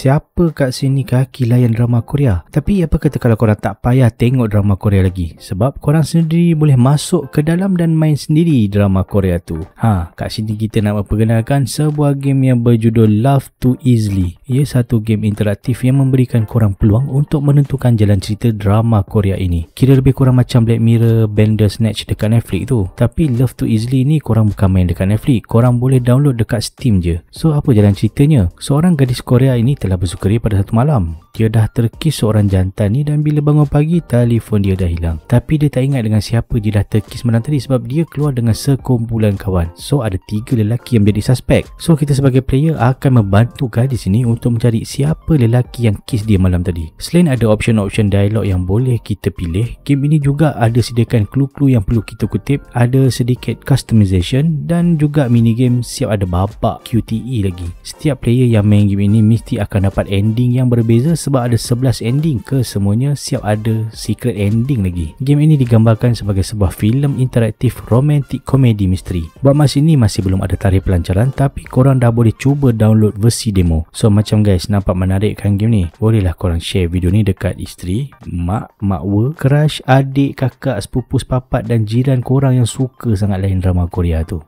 siapa kat sini kaki layan drama Korea tapi apa kata kalau korang tak payah tengok drama Korea lagi sebab korang sendiri boleh masuk ke dalam dan main sendiri drama Korea tu ha kat sini kita nak memperkenalkan sebuah game yang berjudul Love to Easily ia satu game interaktif yang memberikan korang peluang untuk menentukan jalan cerita drama Korea ini kira lebih kurang macam Black Mirror Bender Snatch dekat Netflix tu tapi Love to Easily ni korang bukan main dekat Netflix korang boleh download dekat Steam je so apa jalan ceritanya seorang gadis Korea ini telah telah bersukari pada satu malam. Dia dah terkis seorang jantan ni dan bila bangun pagi, telefon dia dah hilang. Tapi dia tak ingat dengan siapa dia dah terkis malam tadi sebab dia keluar dengan sekumpulan kawan. So, ada tiga lelaki yang menjadi suspek. So, kita sebagai player akan membantu gadis ini untuk mencari siapa lelaki yang kiss dia malam tadi. Selain ada option-option dialog yang boleh kita pilih, game ini juga ada sediakan clue-clue yang perlu kita kutip, ada sedikit customization dan juga minigame siap ada babak QTE lagi. Setiap player yang main game ini mesti akan akan dapat ending yang berbeza sebab ada 11 ending ke semuanya siap ada secret ending lagi. Game ini digambarkan sebagai sebuah filem interaktif romantik komedi misteri. Buat masa ini masih belum ada tarikh pelancaran tapi korang dah boleh cuba download versi demo. So macam guys nampak menarik kan game ni? Bolehlah korang share video ni dekat isteri, mak, mak makwa, crush, adik, kakak, sepupu, sepapat dan jiran korang yang suka sangat lain drama Korea tu.